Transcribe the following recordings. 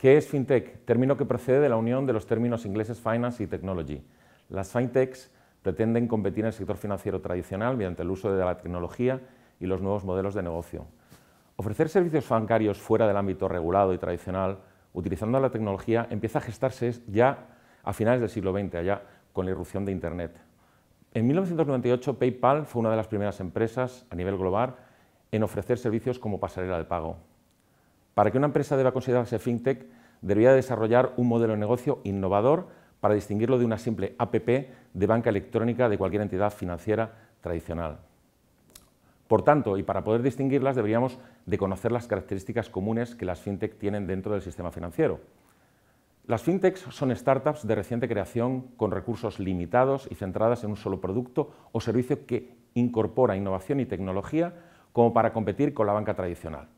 ¿Qué es fintech? Término que procede de la unión de los términos ingleses finance y technology. Las fintechs pretenden competir en el sector financiero tradicional mediante el uso de la tecnología y los nuevos modelos de negocio. Ofrecer servicios bancarios fuera del ámbito regulado y tradicional, utilizando la tecnología, empieza a gestarse ya a finales del siglo XX, allá con la irrupción de Internet. En 1998, PayPal fue una de las primeras empresas a nivel global en ofrecer servicios como pasarela de pago. Para que una empresa deba considerarse fintech, debería desarrollar un modelo de negocio innovador para distinguirlo de una simple APP de banca electrónica de cualquier entidad financiera tradicional. Por tanto, y para poder distinguirlas, deberíamos de conocer las características comunes que las fintech tienen dentro del sistema financiero. Las fintechs son startups de reciente creación con recursos limitados y centradas en un solo producto o servicio que incorpora innovación y tecnología como para competir con la banca tradicional.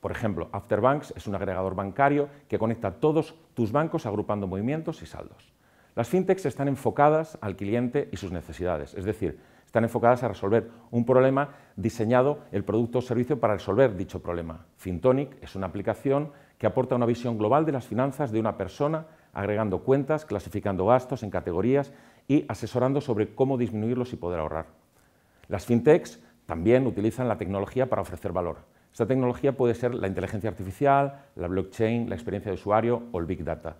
Por ejemplo, Afterbanks es un agregador bancario que conecta todos tus bancos agrupando movimientos y saldos. Las fintechs están enfocadas al cliente y sus necesidades, es decir, están enfocadas a resolver un problema diseñado el producto o servicio para resolver dicho problema. Fintonic es una aplicación que aporta una visión global de las finanzas de una persona, agregando cuentas, clasificando gastos en categorías y asesorando sobre cómo disminuirlos y poder ahorrar. Las fintechs también utilizan la tecnología para ofrecer valor. Esta tecnología puede ser la inteligencia artificial, la blockchain, la experiencia de usuario o el big data.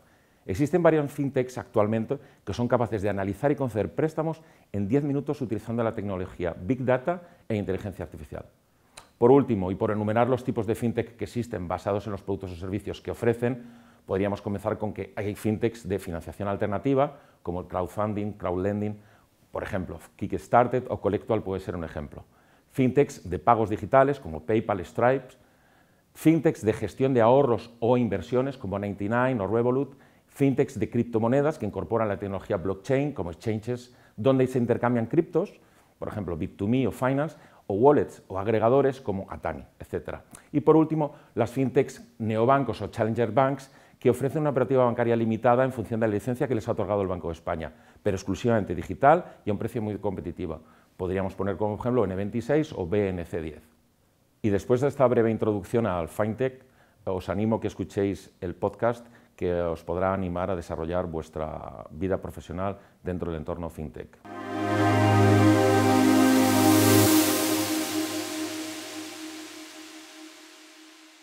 Existen varios fintechs actualmente que son capaces de analizar y conceder préstamos en 10 minutos utilizando la tecnología big data e inteligencia artificial. Por último, y por enumerar los tipos de fintech que existen basados en los productos o servicios que ofrecen, podríamos comenzar con que hay fintechs de financiación alternativa, como el crowdfunding, crowdlending, por ejemplo, kickstarted o collectual puede ser un ejemplo fintechs de pagos digitales como PayPal, Stripe, fintechs de gestión de ahorros o inversiones como 99 o Revolut, fintechs de criptomonedas que incorporan la tecnología blockchain como exchanges donde se intercambian criptos, por ejemplo Bit2Me o Finance, o wallets o agregadores como Atani, etc. Y por último, las fintechs neobancos o challenger banks que ofrecen una operativa bancaria limitada en función de la licencia que les ha otorgado el Banco de España, pero exclusivamente digital y a un precio muy competitivo. Podríamos poner como ejemplo N26 o BNC10. Y después de esta breve introducción al FinTech, os animo a que escuchéis el podcast que os podrá animar a desarrollar vuestra vida profesional dentro del entorno FinTech.